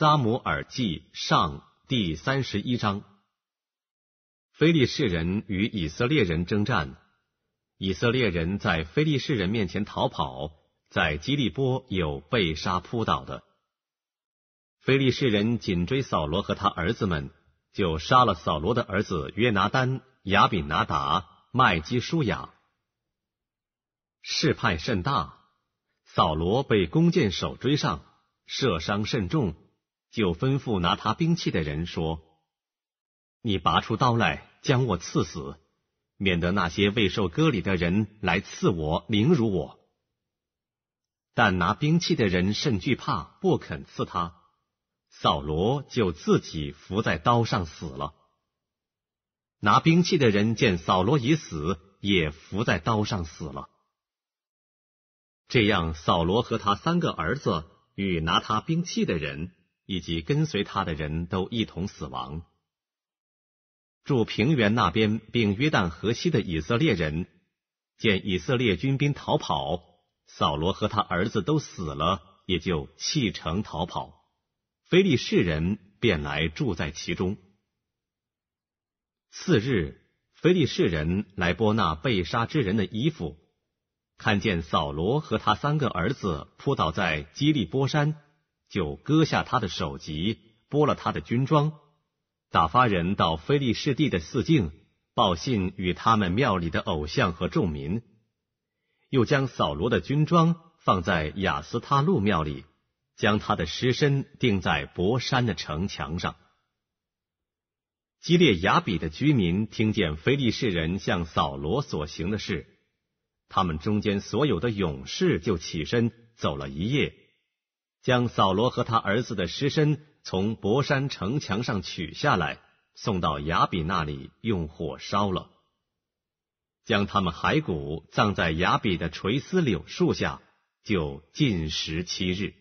撒姆尔记上第三十一章：非利士人与以色列人征战，以色列人在非利士人面前逃跑，在基利波有被杀扑倒的。非利士人紧追扫罗和他儿子们，就杀了扫罗的儿子约拿丹、雅比拿达、麦基舒雅。事派甚大，扫罗被弓箭手追上，射伤甚重。就吩咐拿他兵器的人说：“你拔出刀来，将我刺死，免得那些未受割礼的人来刺我、凌辱我。”但拿兵器的人甚惧怕，不肯刺他。扫罗就自己伏在刀上死了。拿兵器的人见扫罗已死，也伏在刀上死了。这样，扫罗和他三个儿子与拿他兵器的人。以及跟随他的人都一同死亡。住平原那边并约旦河西的以色列人，见以色列军兵逃跑，扫罗和他儿子都死了，也就弃城逃跑。非利士人便来住在其中。次日，非利士人来拨那被杀之人的衣服，看见扫罗和他三个儿子扑倒在基利波山。就割下他的首级，剥了他的军装，打发人到菲利士地的四境报信，与他们庙里的偶像和众民。又将扫罗的军装放在亚斯他路庙里，将他的尸身钉在博山的城墙上。基列雅比的居民听见菲利士人向扫罗所行的事，他们中间所有的勇士就起身走了一夜。将扫罗和他儿子的尸身从博山城墙上取下来，送到雅比那里用火烧了，将他们骸骨葬在雅比的垂丝柳树下，就禁食七日。